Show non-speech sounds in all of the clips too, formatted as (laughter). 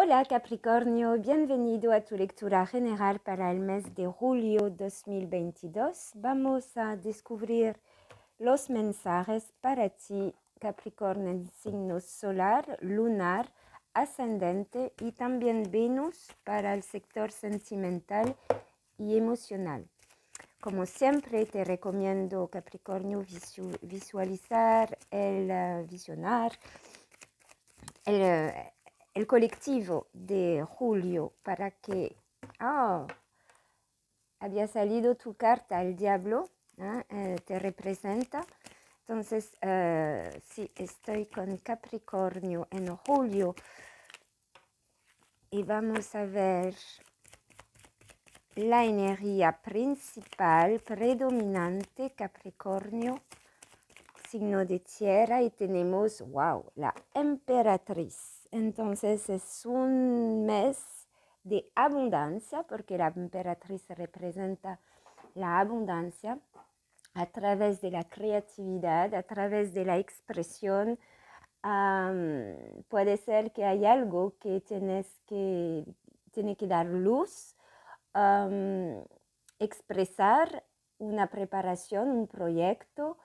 Hola Capricornio, bienvenido a tu lectura general para el mes de julio 2022. Vamos a descubrir los mensajes para ti, Capricornio, en signo solar, lunar, ascendente y también Venus para el sector sentimental y emocional. Como siempre, te recomiendo, Capricornio, visualizar, el, eh, visionar, el, eh, el colectivo de Julio para que, ah, había salido tu carta el diablo, ¿ah? eh, te representa. Entonces, uh, sí, estoy con Capricornio en julio y vamos a ver la energía principal predominante Capricornio, signo de tierra y tenemos, wow, la emperatriz. Entonces es un mes de abundancia porque la emperatriz representa la abundancia a través de la creatividad, a través de la expresión. puede ser que hay algo que tienes que, tiene que dar luz, expresar una preparación, un proyecto,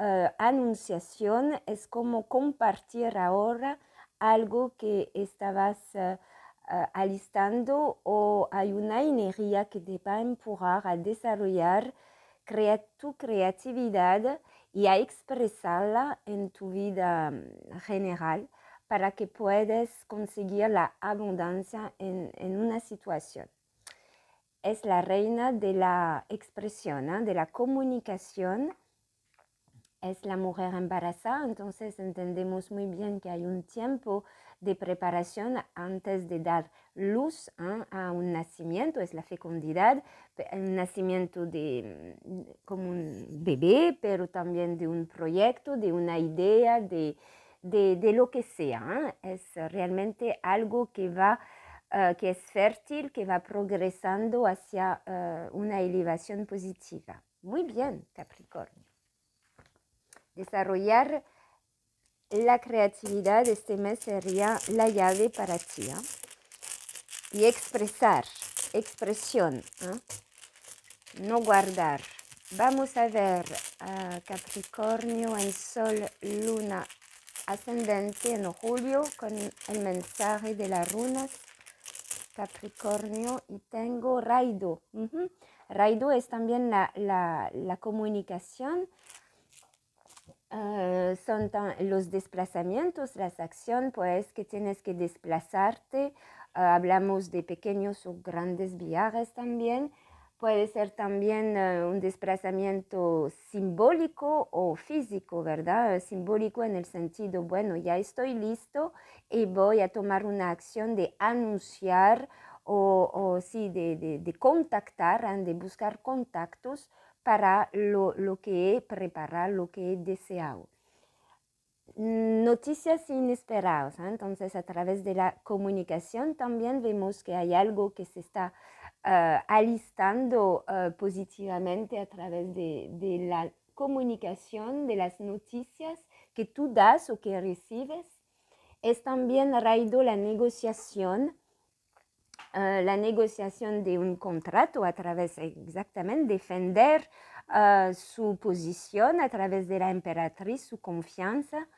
eh, anunciación, es como compartir ahora algo que estabas eh, eh, alistando o hay una energía que te va a empujar a desarrollar tu creatividad y a expresarla en tu vida mm, general para que puedas conseguir la abundancia en, una situación. Es la reina de la expresión, ¿ah? de la comunicación es la mujer embarazada, entonces entendemos muy bien que hay un tiempo de preparación antes de dar luz a un nacimiento, es la fecundidad, un nacimiento de, mm, como un bebé, pero también de un proyecto, de una idea, de, lo que sea. ¿eh? Es realmente algo que va... Eh, que es fértil, que va progresando hacia eh, una elevación positiva. Muy bien, Capricornio. Desarrollar la creatividad este mes sería la llave para ti. ¿ah? Y expresar, expresión, ¿ah? no guardar. Vamos a ver Capricornio en Sol, Luna ascendente en julio con el mensaje de las runas Capricornio y tengo Raido. Raido es también la comunicación Ah, son los desplazamientos, las acciones, pues que tienes que desplazarte. Ah, hablamos de pequeños o grandes viajes también. Puede ser también ah, un desplazamiento simbólico o físico, ¿verdad? Simbólico en el sentido, bueno, ya estoy listo y voy a tomar una acción de anunciar o, o sí, de, de, de contactar, de buscar contactos para lo, que he preparado, lo que he deseado. Noticias inesperadas, ¿ah? entonces a través de la comunicación también vemos que hay algo que se está ah, alistando ah, positivamente a través de, de la comunicación, de las noticias que tú das o que recibes. Es también raído la negociación eh, la negociación de un contrato a través, exactamente, defender euh, su posición a través de la emperatriz, su confianza,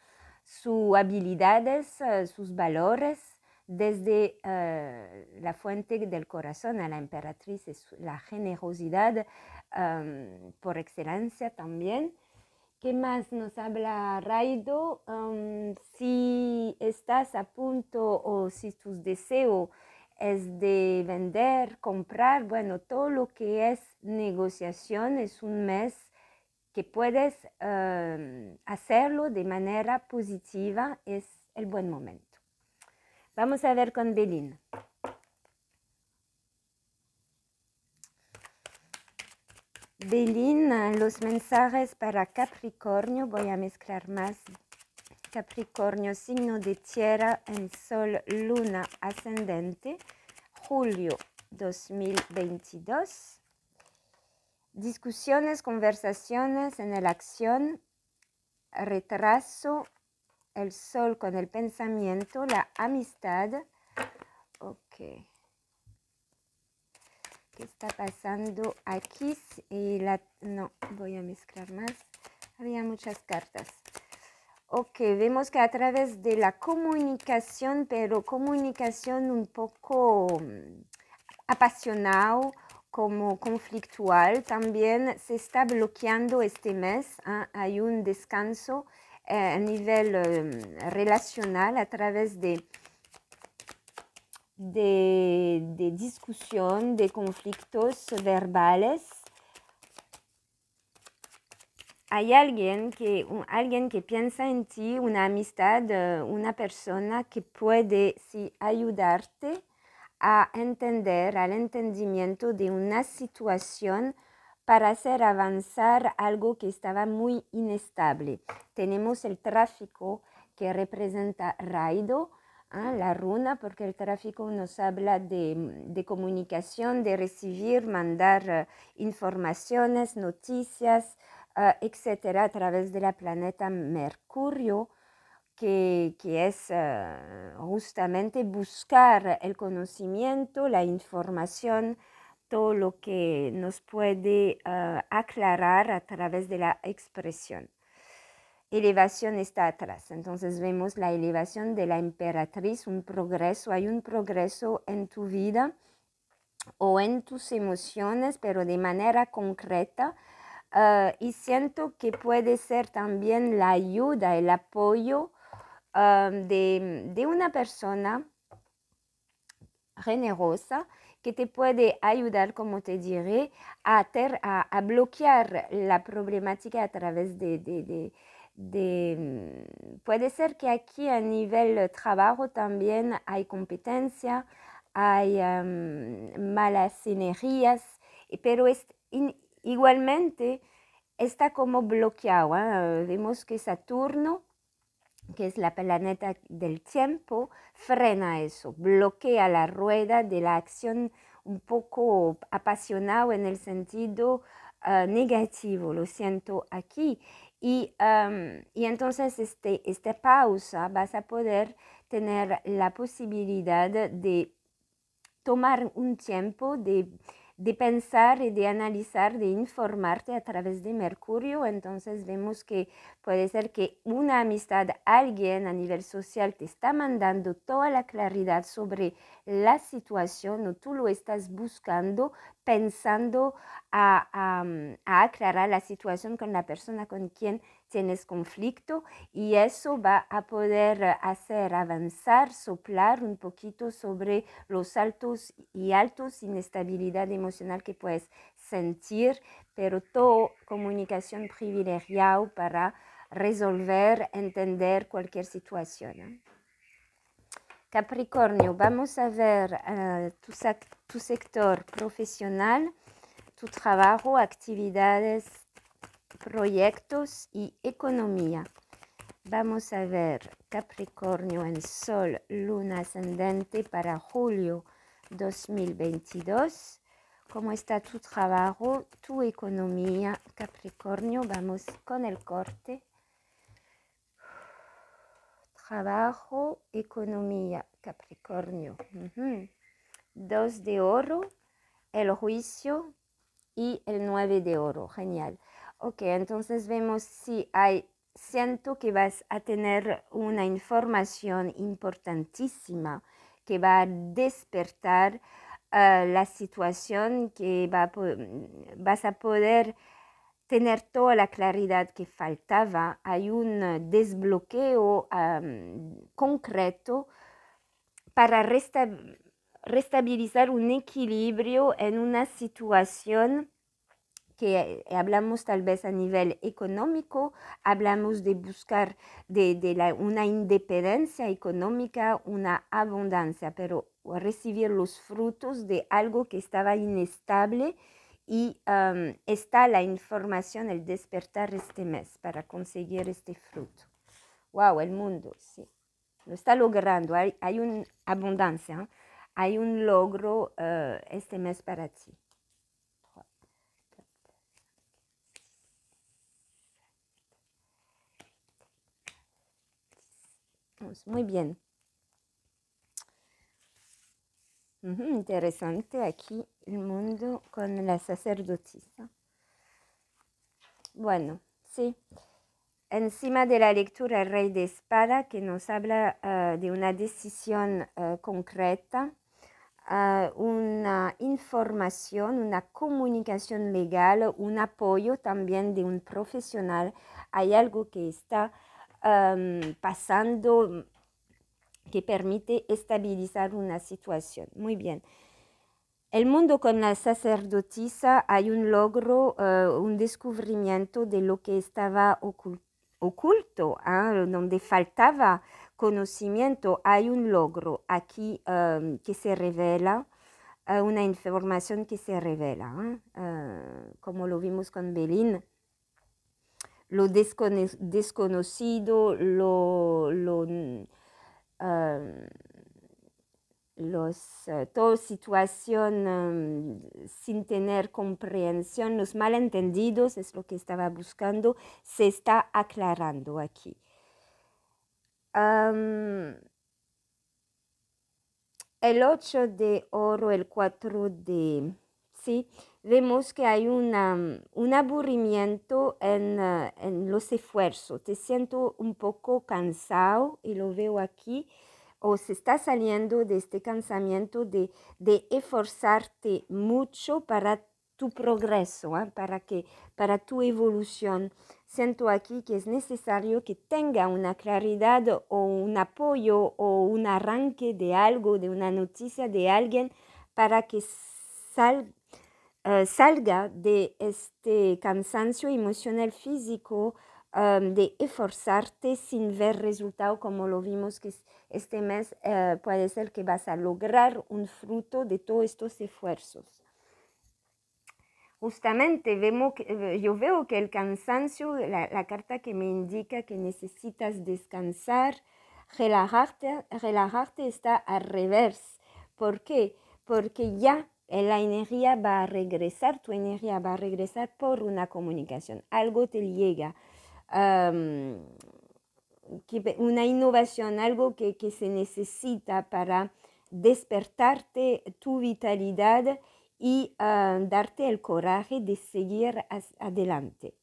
sus habilidades, euh, sus valores, desde euh, la fuente del corazón a la emperatriz, es la generosidad por excelencia también. ¿Qué más nos habla Raido? Um, si estás a punto o si tus deseos es de vender, comprar, bueno, todo lo que es negociación es un mes que puedes em, hacerlo de manera positiva, es el buen momento. Vamos a ver con Belín. Belín, los mensajes para Capricornio, voy a mezclar más Capricornio, signo de tierra en sol, luna ascendente, julio 2022. Discusiones, conversaciones en la acción, retraso, el sol con el pensamiento, la amistad. Ok. ¿Qué está pasando aquí? Y la, no, voy a mezclar más. Había muchas cartas. Ok, vemos que a través de la comunicación, pero comunicación un poco mm, apasionado, como conflictual, también se está bloqueando este mes. Ah, hay un descanso eh, a nivel em, relacional a través de, de discusión, de conflictos verbales hay alguien que, alguien que piensa en ti, una amistad, eh, una persona que puede ayudarte a entender, al entendimiento de una situación para hacer avanzar algo que estaba muy inestable. Tenemos el tráfico que representa Raido, ¿ah? la runa, porque el tráfico nos habla de, mm, comunicación, de recibir, mandar eh, informaciones, noticias, Ah, etcétera, a través de la planeta Mercurio, que, es ah, justamente buscar el conocimiento, la información, todo lo que nos puede ah, aclarar a través de la expresión. Elevación está atrás, entonces vemos la elevación de la emperatriz, un progreso, hay un progreso en tu vida o en tus emociones, pero de manera concreta, Ah, y siento que puede ser también la ayuda, el apoyo ah, de, una persona generosa que te puede ayudar, como te diré, a, a, bloquear la problemática a través de, de, mm, puede ser que aquí a nivel trabajo también hay competencia, hay ah, mm, malas energías, pero es Igualmente, está como bloqueado. Eh, vemos que Saturno, que es la planeta del tiempo, frena eso, bloquea la rueda de la acción un poco apasionado en el sentido ah, negativo, lo siento aquí. Y, y entonces este, esta pausa vas a poder tener la posibilidad de tomar un tiempo de de pensar y de analizar, de informarte a través de Mercurio, entonces vemos que puede ser que una amistad, alguien a nivel social te está mandando toda la claridad sobre la situación o tú lo estás buscando pensando a, mm, aclarar la situación con la persona con quien tienes conflicto y eso va a poder eh, hacer avanzar, soplar un poquito sobre los altos y altos inestabilidad emocional que puedes sentir, pero todo comunicación privilegiada para resolver, entender cualquier situación. Capricornio, vamos a ver eh, tu, tu sector profesional, tu trabajo, actividades proyectos y economía. Vamos a ver Capricornio en Sol, Luna ascendente para julio 2022. ¿Cómo está tu trabajo, tu economía, Capricornio? Vamos con el corte. Trabajo, economía, Capricornio. Dos de oro, el juicio y el nueve de oro. Genial. Ok, entonces vemos si hay, siento que vas a tener una información importantísima que va a despertar ah, la situación, que mm, vas a poder tener toda la claridad que faltaba. Hay un ah, desbloqueo ah, mm, concreto para restabilizar un equilibrio en una situación que eh, hablamos tal vez a nivel económico, hablamos de buscar de, una independencia económica, una abundancia, pero recibir los frutos de algo que estaba inestable y está la información, el despertar este mes para conseguir este fruto. ¡Wow! El mundo, sí. Lo está logrando. Hay, una abundancia, hay un logro eh, este mes para ti. Pues, muy bien. interesante aquí el mundo con la sacerdotisa. Bueno, sí. Encima de la lectura El Rey de Espada, que nos habla ah, de una decisión ah, concreta, ah, una información, una comunicación legal, un apoyo también de un profesional, hay algo que está pasando que permite estabilizar una situación. Muy bien. El mundo con la sacerdotisa hay un logro, eh, un descubrimiento de lo que estaba oculto, ah, donde faltaba conocimiento, hay un logro aquí que se revela, eh, una información que se revela, ah, eh, como lo vimos con Belín lo desconocido, lo, los, eh, toda situación sin tener comprensión, los malentendidos, es lo que estaba buscando, se está aclarando aquí. el 8 de oro, el 4 de... Sí, vemos que hay una, mm, un aburrimiento en, ah, en, los esfuerzos. Te siento un poco cansado y lo veo aquí. O se está saliendo de este cansamiento de, de esforzarte mucho para tu progreso, ¿ah? para, que, para tu evolución. Siento aquí que es necesario que tenga una claridad o un apoyo o un arranque de algo, de una noticia de alguien, para que salga eh, salga de este cansancio emocional físico em, de esforzarte sin ver resultado como lo vimos que este mes eh, puede ser que vas a lograr un fruto de todos estos esfuerzos justamente vemos que, eh, yo veo que el cansancio, la, carta que me indica que necesitas descansar, relajarte, relajarte está al revés. ¿Por qué? Porque ya eh, la energía va a regresar, tu energía va a regresar por una comunicación. Algo te llega, una innovación, algo que, se necesita para despertarte tu vitalidad y ah, darte el coraje de seguir adelante.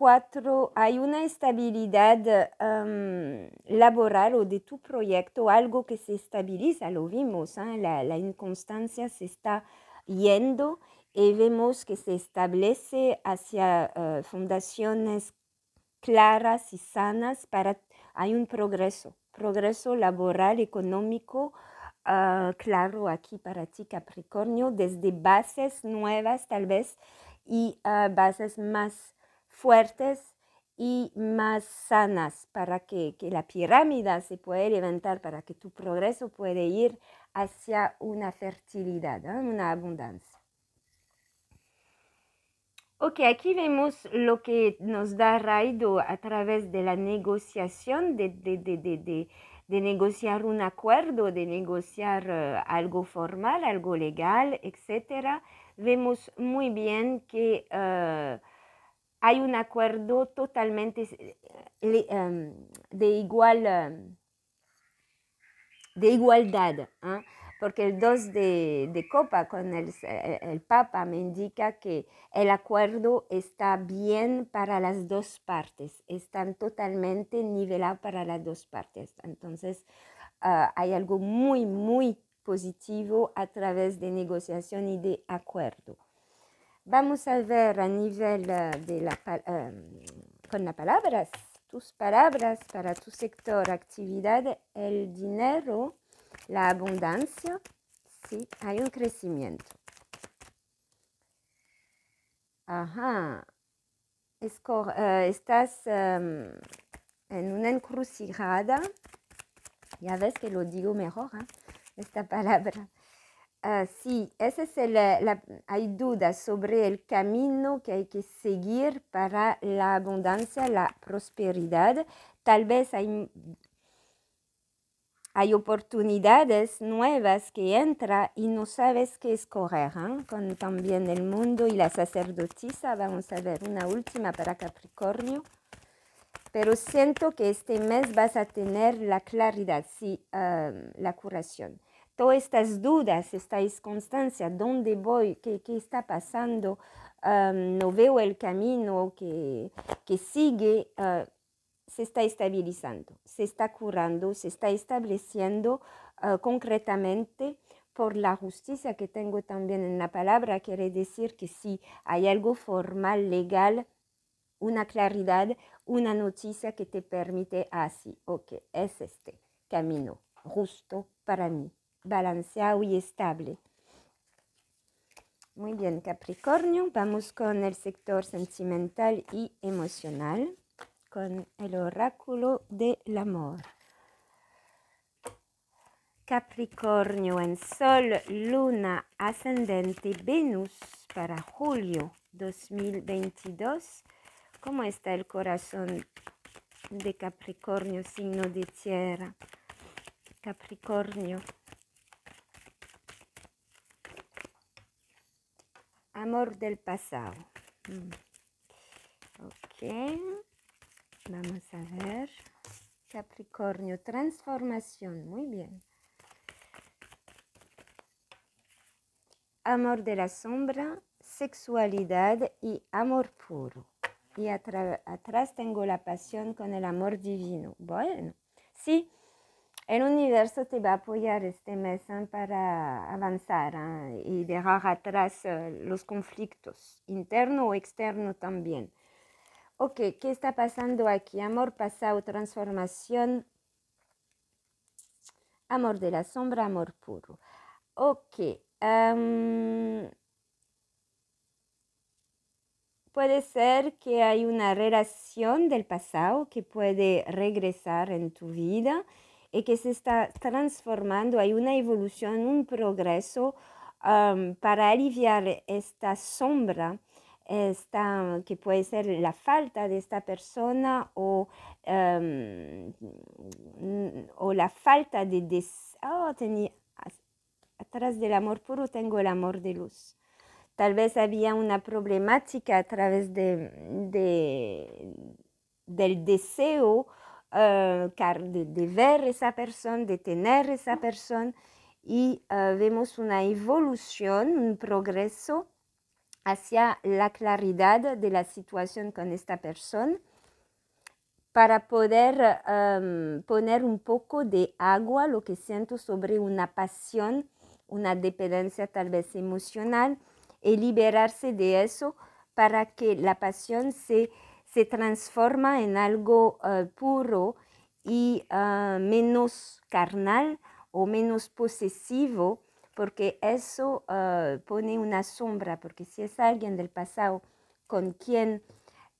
cuatro, hay una estabilidad em, laboral o de tu proyecto, algo que se estabiliza, lo vimos, ¿ah? la, inconstancia se está yendo y vemos que se establece hacia eh, fundaciones claras y sanas para, hay un progreso, progreso laboral, económico, ah, claro aquí para ti Capricornio, desde bases nuevas tal vez y ah, bases más fuertes y más sanas para que, la pirámide se pueda levantar, para que tu progreso puede ir hacia una fertilidad, una abundancia. Ok, aquí vemos lo que nos da Raido a través de la negociación, de, negociar un acuerdo, de negociar eh, algo formal, algo legal, etc. Vemos muy bien que eh, hay un acuerdo totalmente eh, em, de igual em, de igualdad, ¿ah? porque el 2 de, Copa con eh, el, Papa me indica que el acuerdo está bien para las dos partes, están totalmente nivelados para las dos partes. Entonces, ah, hay algo muy, muy positivo a través de negociación y de acuerdo. Vamos a ver a nivel eh, de la, em, palabra, con las palabras, tus palabras para tu sector, actividad, el dinero, la abundancia, sí, hay un crecimiento. Ajá, eh, estás em, en una encrucijada, ya ves que lo digo mejor, ¿ah? esta palabra Ah, sí, es el, hay dudas sobre el camino que hay que seguir para la abundancia, la prosperidad. Tal vez hay, hay oportunidades nuevas que entra y no sabes qué escoger. correr ¿ah? Con también el mundo y la sacerdotisa, vamos a ver una última para Capricornio. Pero siento que este mes vas a tener la claridad, sí, ah, la curación todas estas dudas, esta constancia, dónde voy, qué, está pasando, no veo el camino que, sigue, ah, se está estabilizando, se está curando, se está estableciendo ah, concretamente por la justicia que tengo también en la palabra, quiere decir que si hay algo formal, legal, una claridad, una noticia que te permite así, ok, es este camino justo para mí, balanceado y estable. Muy bien, Capricornio, vamos con el sector sentimental y emocional, con el oráculo del amor. Capricornio en Sol, Luna, Ascendente, Venus para julio 2022. ¿Cómo está el corazón de Capricornio, signo de tierra? Capricornio. Amor del pasado. Ok. Vamos a ver. Capricornio, transformación. Muy bien. Amor de la sombra, sexualidad y amor puro. Y atrás tengo la pasión con el amor divino. Bueno, sí el universo te va a apoyar este mes para avanzar ah, y dejar atrás ah, los conflictos, internos o externo también. Ok, ¿qué está pasando aquí? Amor pasado, transformación. Amor de la sombra, amor puro. Ok. puede ser que hay una relación del pasado que puede regresar en tu vida y eh, que se está transformando, hay una evolución, un progreso para aliviar esta sombra que puede ser la falta de esta persona o, la falta de deseo. Oh, atrás del amor puro tengo el amor de luz. Tal vez había una problemática a través del deseo eh, carne de, ver esa persona, de tener esa persona, y eh, vemos una evolución, un progreso hacia la claridad de la situación con esta persona para poder em, poner un poco de agua, lo que siento sobre una pasión, una dependencia tal vez emocional, y liberarse de eso para que la pasión se se transforma en algo eh, puro y ah, menos carnal o menos posesivo, porque eso eh, pone una sombra, porque si es alguien del pasado con quien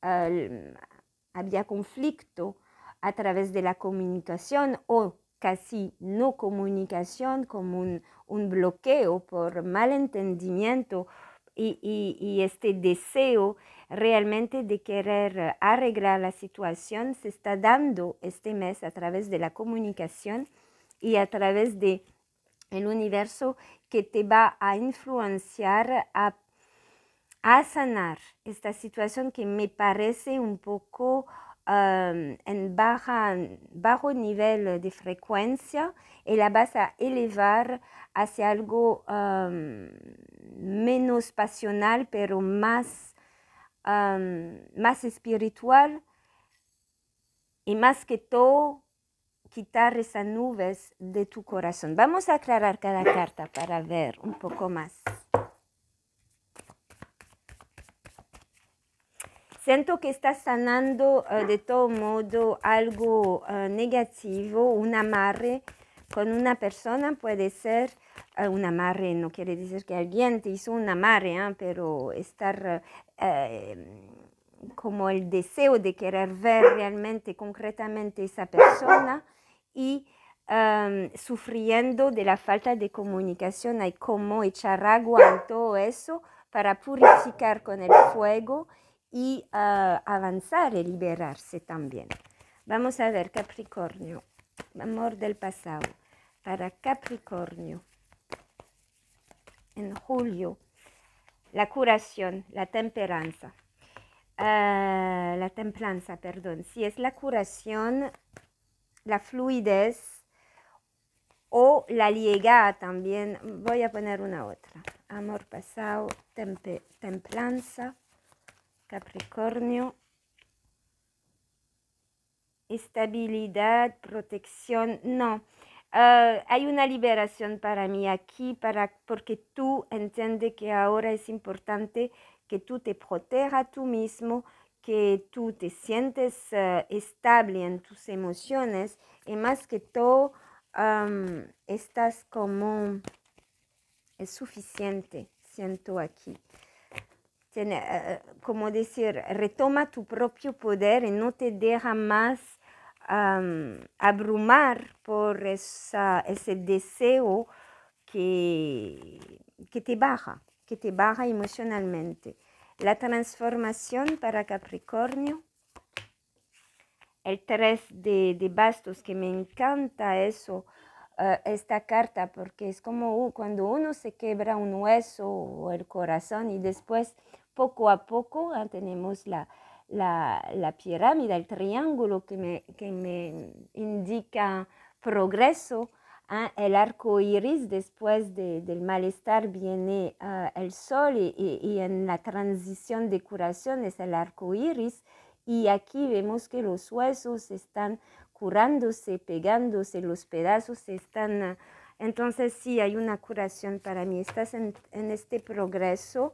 había conflicto a través de la comunicación o casi no comunicación, como un, bloqueo por malentendimiento y, y este deseo realmente de querer arreglar la situación se está dando este mes a través de la comunicación y a través de el universo que te va a influenciar a, sanar esta situación que me parece un poco en bajo nivel de frecuencia y la vas a elevar hacia algo menos pasional pero más más espiritual y más que todo quitar esas nubes de tu corazón. Vamos a aclarar cada carta para ver un poco más. Siento que estás sanando eh, de todo modo algo eh, negativo, un amarre con una persona puede ser eh, un amarre, no quiere decir que alguien te hizo un amarre, ah, pero estar eh, como el deseo de querer ver realmente, concretamente esa persona y em, sufriendo de la falta de comunicación, hay como echar agua en todo eso para purificar con el fuego y eh, avanzar y liberarse también. Vamos a ver, Capricornio, amor del pasado para Capricornio. En julio, la curación, la temperanza. Ah, la templanza, perdón. Si es la curación, la fluidez o la liega también. Voy a poner una otra. Amor pasado, templanza, Capricornio. Estabilidad, protección, no. Ah, hay una liberación para mí aquí para, porque tú entiendes que ahora es importante que tú te protejas tú mismo, que tú te sientes ah, estable en tus emociones y más que todo estás como es suficiente, siento aquí. Ah, como decir, retoma tu propio poder y no te deja más abrumar por ese deseo que, que te baja, que te baja emocionalmente. La transformación para Capricornio el 3 de, bastos, que me encanta eso, eh, esta carta, porque es como cuando uno se quebra un hueso o el corazón y después poco a poco ah, tenemos la, la, pirámide, el triángulo que me, me indica progreso. Ah, el arco iris después del malestar viene ah, el sol y, en la transición de curación es el arco iris. Y aquí vemos que los huesos están curándose, pegándose, los pedazos están... Ah, entonces sí, hay una curación para mí. Estás en, este progreso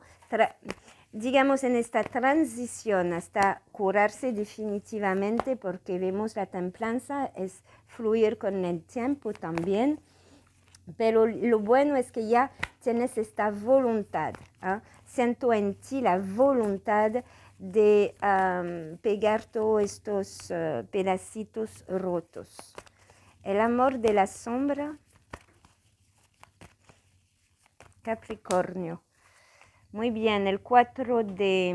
digamos, en esta transición hasta curarse definitivamente, porque vemos la templanza, es fluir con el tiempo también, pero lo bueno es que ya tienes esta voluntad, ¿ah? siento en ti la voluntad de pegar todos estos eh, pedacitos rotos. El amor de la sombra, Capricornio. Muy bien, el cuatro de,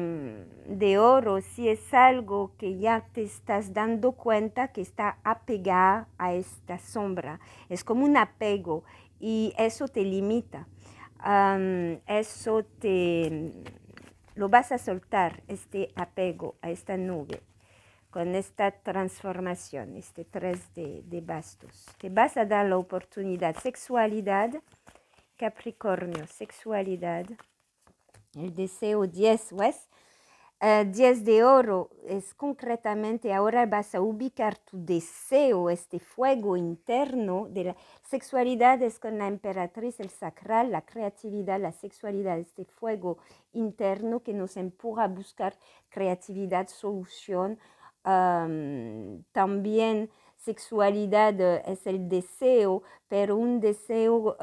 mm, oro, si es algo que ya te estás dando cuenta que está apegada a esta sombra, es como un apego y eso te limita, eso te mm, lo vas a soltar, este apego a esta nube, con esta transformación, este tres de, de bastos. Te vas a dar la oportunidad, sexualidad, Capricornio, sexualidad el deseo 10, ¿ves? 10 de oro es concretamente ahora vas a ubicar tu deseo, este fuego interno de la sexualidad es con la emperatriz, el sacral, la creatividad, la sexualidad, este fuego interno que nos empuja a buscar creatividad, solución, también sexualidad eh, es el deseo, pero un deseo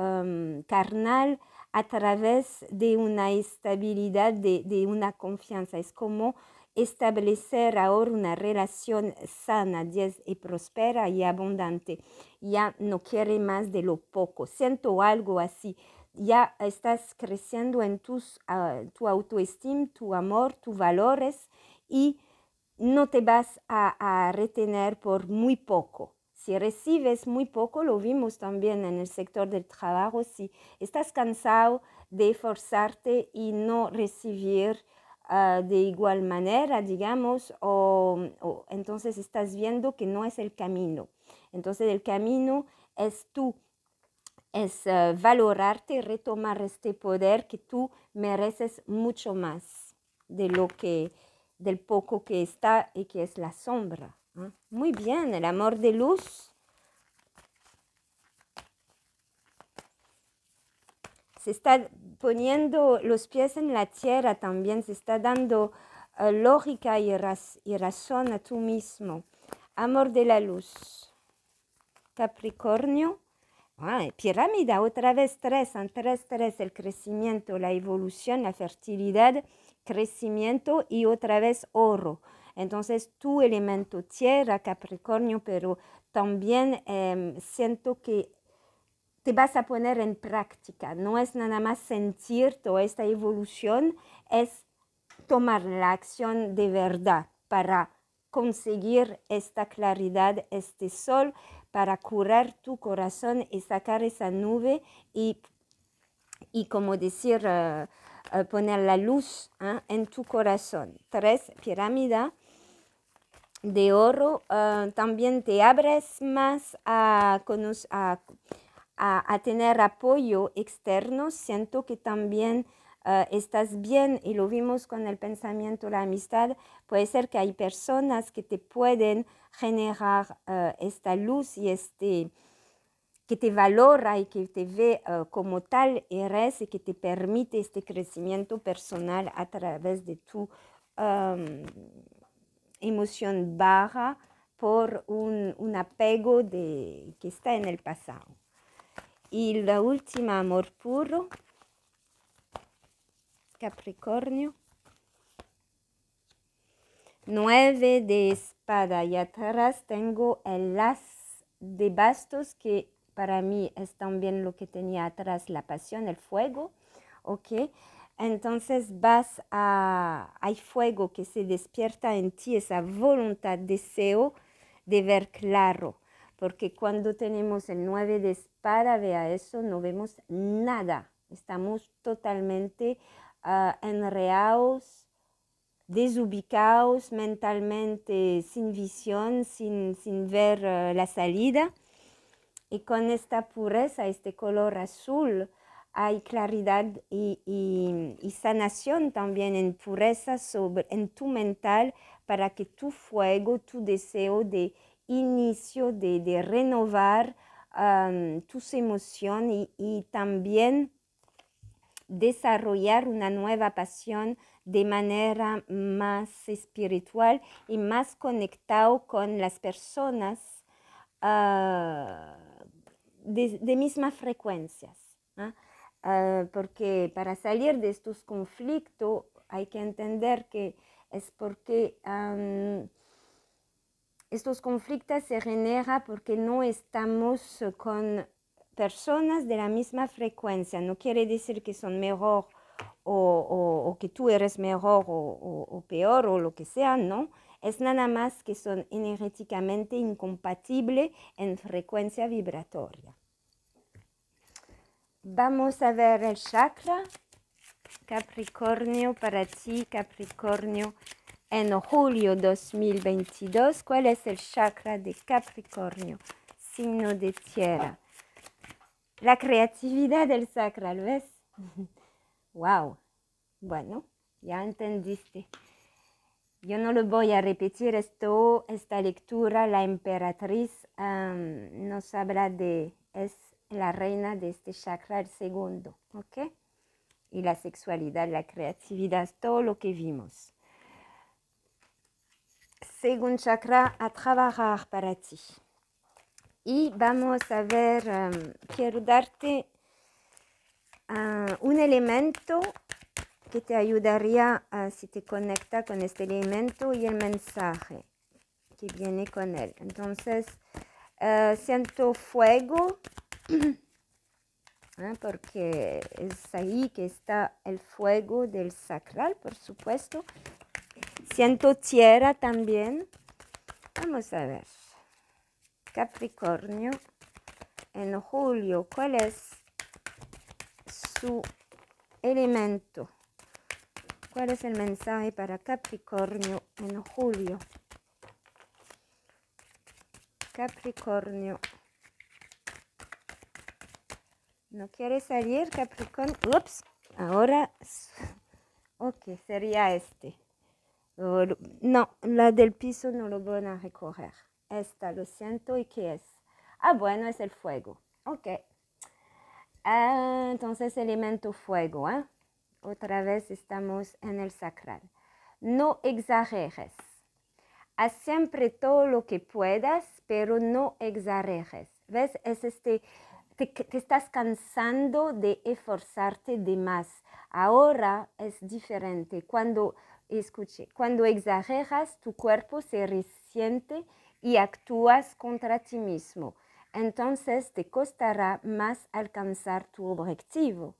carnal a través de una estabilidad, de, una confianza. Es como establecer ahora una relación sana, diez y prospera y abundante. Ya no quiere más de lo poco. Siento algo así. Ya estás creciendo en tus, ah, tu autoestima, tu amor, tus valores y no te vas a retener por muy poco. Si recibes muy poco, lo vimos también en el sector del trabajo, si estás cansado de forzarte y no recibir ah, de igual manera, digamos, o, entonces estás viendo que no es el camino. Entonces el camino es tú, es ah, valorarte, retomar este poder que tú mereces mucho más de lo que del poco que está y que es la sombra. Muy bien, el amor de luz. Se está poniendo los pies en la tierra también, se está dando eh, lógica y, razón a tú mismo. Amor de la luz. Capricornio. pirámide, otra vez tres, en tres, tres, el crecimiento, la evolución, la fertilidad, crecimiento y otra vez oro. Entonces, tu elemento tierra, Capricornio, pero también em, siento que te vas a poner en práctica. No es nada más sentir toda esta evolución, es tomar la acción de verdad para conseguir esta claridad, este sol, para curar tu corazón y sacar esa nube y, y como decir, eh, eh, poner la luz ¿ah? en tu corazón. Tres, pirámide de oro, ah, también te abres más a, a, tener apoyo externo. Siento que también ah, estás bien y lo vimos con el pensamiento, la amistad. Puede ser que hay personas que te pueden generar ah, esta luz y este que te valora y que te ve como tal eres y que te permite este crecimiento personal a través de tu emoción baja por un, un apego de, que está en el pasado. Y la última, amor puro, Capricornio. Nueve de espada y atrás tengo el las de bastos que para mí es también lo que tenía atrás la pasión, el fuego, ¿ok? entonces vas a, hay fuego que se despierta en ti, esa voluntad, deseo de ver claro, porque cuando tenemos el 9 de espada, vea eso, no vemos nada, estamos totalmente ah, enreados, desubicados mentalmente, sin visión, sin, sin ver ah, la salida. Y con esta pureza, este color azul, hay claridad y, sanación también en pureza sobre, en tu mental para que tu fuego, tu deseo de inicio, de, renovar tus emociones y, también desarrollar una nueva pasión de manera más espiritual y más conectado con las personas ah, de, mismas frecuencias. ¿ah? Ah, porque para salir de estos conflictos hay que entender que es porque estos conflictos se generan porque no estamos eh, con personas de la misma frecuencia. No quiere decir que son mejor o, que tú eres mejor o, o, peor o lo que sea, ¿no? Es nada más que son energéticamente incompatibles en frecuencia vibratoria. Vamos a ver el chakra. Capricornio, para ti, Capricornio, en julio 2022, ¿cuál es el chakra de Capricornio? Signo de tierra. La creatividad del chakra, ¿lo ves? (laughs) ¡Wow! Bueno, ya entendiste. Yo no lo voy a repetir esto, esta lectura, la emperatriz nos habla de, es la reina de este chakra, el segundo, ¿ok? Y la sexualidad, la creatividad, todo lo que vimos. Segundo chakra a trabajar para ti. Y vamos a ver, um, quiero darte uh, un elemento que te ayudaría a uh, si te conecta con este elemento y el mensaje que viene con él. Entonces, uh, siento fuego, Ah, porque es ahí que está el fuego del sacral, por supuesto. Siento tierra también. Vamos a ver. Capricornio en julio, ¿cuál es su elemento? ¿Cuál es el mensaje para Capricornio en julio? Capricornio no quiere salir, capricorn. Ups. Ahora. Ok, sería este. No, la del piso no lo van a recorrer. Esta, lo siento. ¿Y qué es? Ah, bueno, es el fuego. Ok. Ah, entonces, elemento fuego. ¿eh? Otra vez estamos en el sacral. No exageres. Haz siempre todo lo que puedas, pero no exageres. ¿Ves? Es este te, estás cansando de esforzarte de más. Ahora es diferente. Cuando, escuche, cuando exageras, tu cuerpo se resiente y actúas contra ti mismo. Entonces te costará más alcanzar tu objetivo.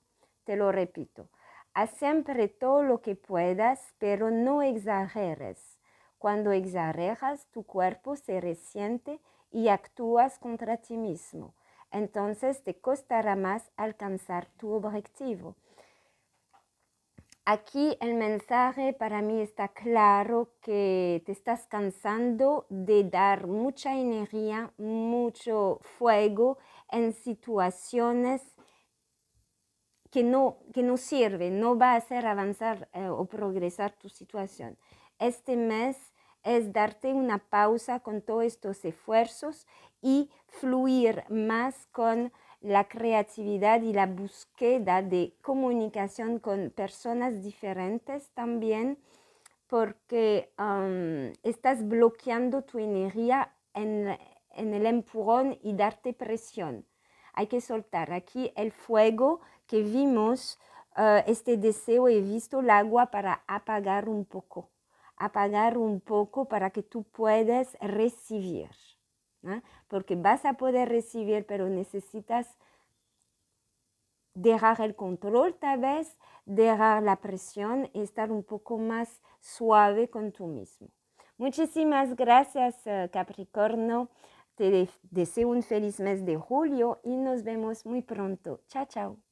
Te lo repito. Haz siempre todo lo que puedas, pero no exageres. Cuando exageras, tu cuerpo se resiente y actúas contra ti mismo entonces te costará más alcanzar tu objetivo. Aquí el mensaje para mí está claro que te estás cansando de dar mucha energía, mucho fuego en situaciones que no, que no sirven, no va a hacer avanzar eh, o progresar tu situación. Este mes es darte una pausa con todos estos esfuerzos y fluir más con la creatividad y la búsqueda de comunicación con personas diferentes también, porque estás bloqueando tu energía en, el empujón y darte presión. Hay que soltar aquí el fuego que vimos, ah, este deseo he visto el agua para apagar un poco apagar un poco para que tú puedas recibir. Porque vas a poder recibir, pero necesitas dejar el control tal vez, dejar la presión y estar un poco más suave con tú mismo. Muchísimas gracias eh, Capricornio. Te deseo un feliz mes de julio y nos vemos muy pronto. Chao, chao.